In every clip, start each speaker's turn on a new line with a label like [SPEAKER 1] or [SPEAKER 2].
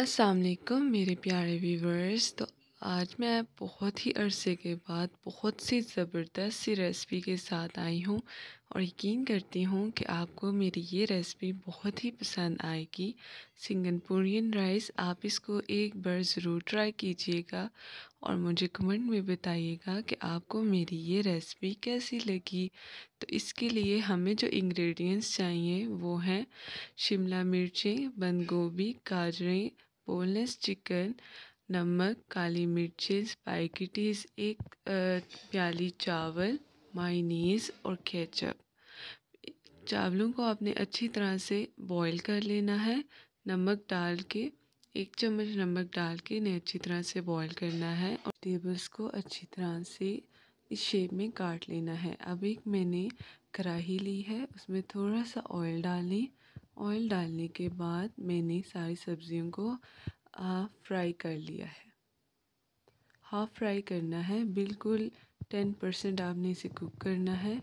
[SPEAKER 1] अस्सलाम मेरे प्यारे व्यूवर्स तो आज मैं बहुत ही अरसे के बाद बहुत सी ज़बरदस्त सी रेसिपी के साथ आई हूँ और यकीन करती हूँ कि आपको मेरी ये रेसिपी बहुत ही पसंद आएगी सिंगनपुरियन राइस आप इसको एक बार ज़रूर ट्राई कीजिएगा और मुझे कमेंट में बताइएगा कि आपको मेरी ये रेसिपी कैसी लगी तो इसके लिए हमें जो इंग्रेडिएंट्स चाहिए वो हैं शिमला मिर्चें बंद गोभी गाजरें बोनलेस चिकन नमक काली मिर्च स्पाइकिटीज एक प्याली चावल मायनीस और केचप चावलों को आपने अच्छी तरह से बॉईल कर लेना है नमक डाल के एक चम्मच नमक डाल के इन्हें अच्छी तरह से बॉईल करना है और टेबल्स को अच्छी तरह से इस शेप में काट लेना है अब एक मैंने कढ़ाही ली है उसमें थोड़ा सा ऑयल डालें ऑयल डालने के बाद मैंने सारी सब्जियों को हाफ फ्राई कर लिया है हाफ फ्राई करना है बिल्कुल टेन परसेंट आपने इसे कुक करना है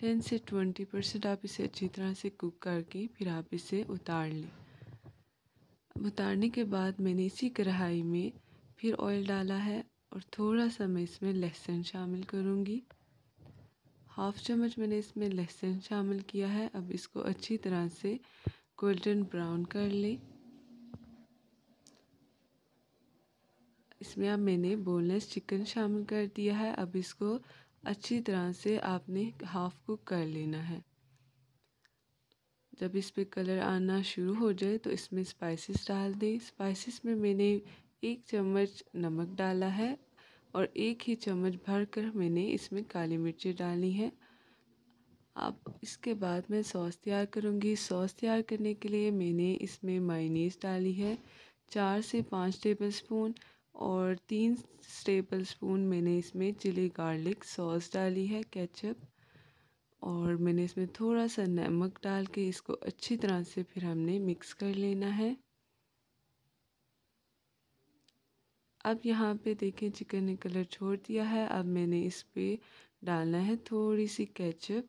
[SPEAKER 1] टेन से ट्वेंटी परसेंट आप इसे अच्छी तरह से कुक करके फिर आप इसे उतार लें उतारने के बाद मैंने इसी कढ़ाई में फिर ऑयल डाला है और थोड़ा सा मैं इसमें लहसुन शामिल करूँगी हाफ़ चम्मच मैंने इसमें लहसुन शामिल किया है अब इसको अच्छी तरह से गोल्डन ब्राउन कर लें इसमें अब मैंने बोनलेस चिकन शामिल कर दिया है अब इसको अच्छी तरह से आपने हाफ़ कुक कर लेना है जब इस पर कलर आना शुरू हो जाए तो इसमें स्पाइसेस डाल दें स्पाइसेस में मैंने एक चम्मच नमक डाला है और एक ही चम्मच भर कर मैंने इसमें काली मिर्ची डाली है अब इसके बाद मैं सॉस तैयार करूँगी सॉस तैयार करने के लिए मैंने इसमें मायनीज डाली है चार से पाँच टेबल स्पून और तीन टेबल स्पून मैंने इसमें चिली गार्लिक सॉस डाली है केचप और मैंने इसमें थोड़ा सा नमक डाल के इसको अच्छी तरह से फिर हमने मिक्स कर लेना है अब यहाँ पे देखें चिकन ने कलर छोड़ दिया है अब मैंने इस पर डालना है थोड़ी सी केचप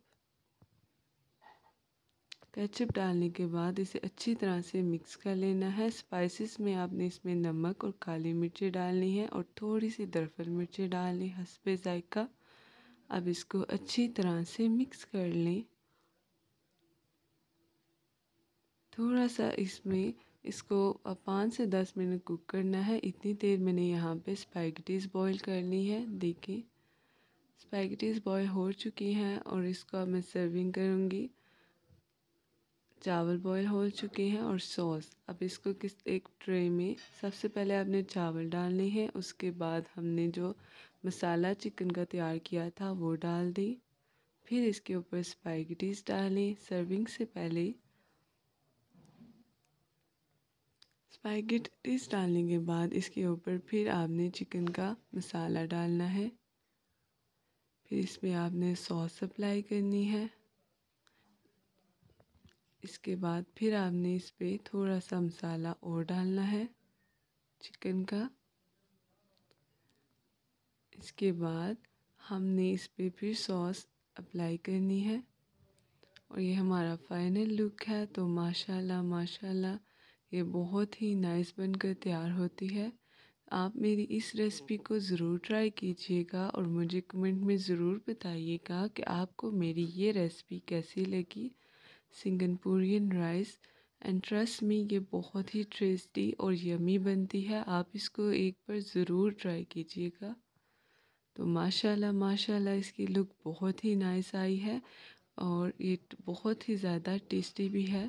[SPEAKER 1] कैचअप डालने के बाद इसे अच्छी तरह से मिक्स कर लेना है स्पाइसेस में आपने इसमें नमक और काली मिर्ची डालनी है और थोड़ी सी दरफल मिर्ची डालनी हंसपे जायका अब इसको अच्छी तरह से मिक्स कर लें थोड़ा सा इसमें इसको पाँच से दस मिनट कुक करना है इतनी देर मैंने यहाँ पे स्पैगटीज़ बॉईल करनी है देखिए स्पैगटीज़ बॉईल हो चुकी हैं और इसको अब मैं सर्विंग करूँगी चावल बॉईल हो चुके हैं और सॉस अब इसको किस एक ट्रे में सबसे पहले आपने चावल डालने हैं उसके बाद हमने जो मसाला चिकन का तैयार किया था वो डाल दी फिर इसके ऊपर स्पाइगटीज डालें सर्विंग से पहले स्पाइगटीज डालने के बाद इसके ऊपर फिर आपने चिकन का मसाला डालना है फिर इसमें आपने सॉस अप्लाई करनी है इसके बाद फिर आपने इस पर थोड़ा सा मसाला और डालना है चिकन का इसके बाद हमने इस पर फिर सॉस अप्लाई करनी है और ये हमारा फाइनल लुक है तो माशाल्लाह माशाल्लाह ये बहुत ही नाइस बनकर तैयार होती है आप मेरी इस रेसिपी को ज़रूर ट्राई कीजिएगा और मुझे कमेंट में ज़रूर बताइएगा कि आपको मेरी ये रेसिपी कैसी लगी सिंगनपुरियन राइस एंड ट्रस्ट में ये बहुत ही टेस्टी और यमी बनती है आप इसको एक बार ज़रूर ट्राई कीजिएगा तो माशाल्लाह माशाल्लाह इसकी लुक बहुत ही नाइस आई है और ये बहुत ही ज़्यादा टेस्टी भी है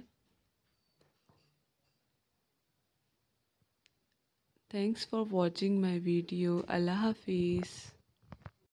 [SPEAKER 1] thanks for watching my video अल्लाह हाफिज़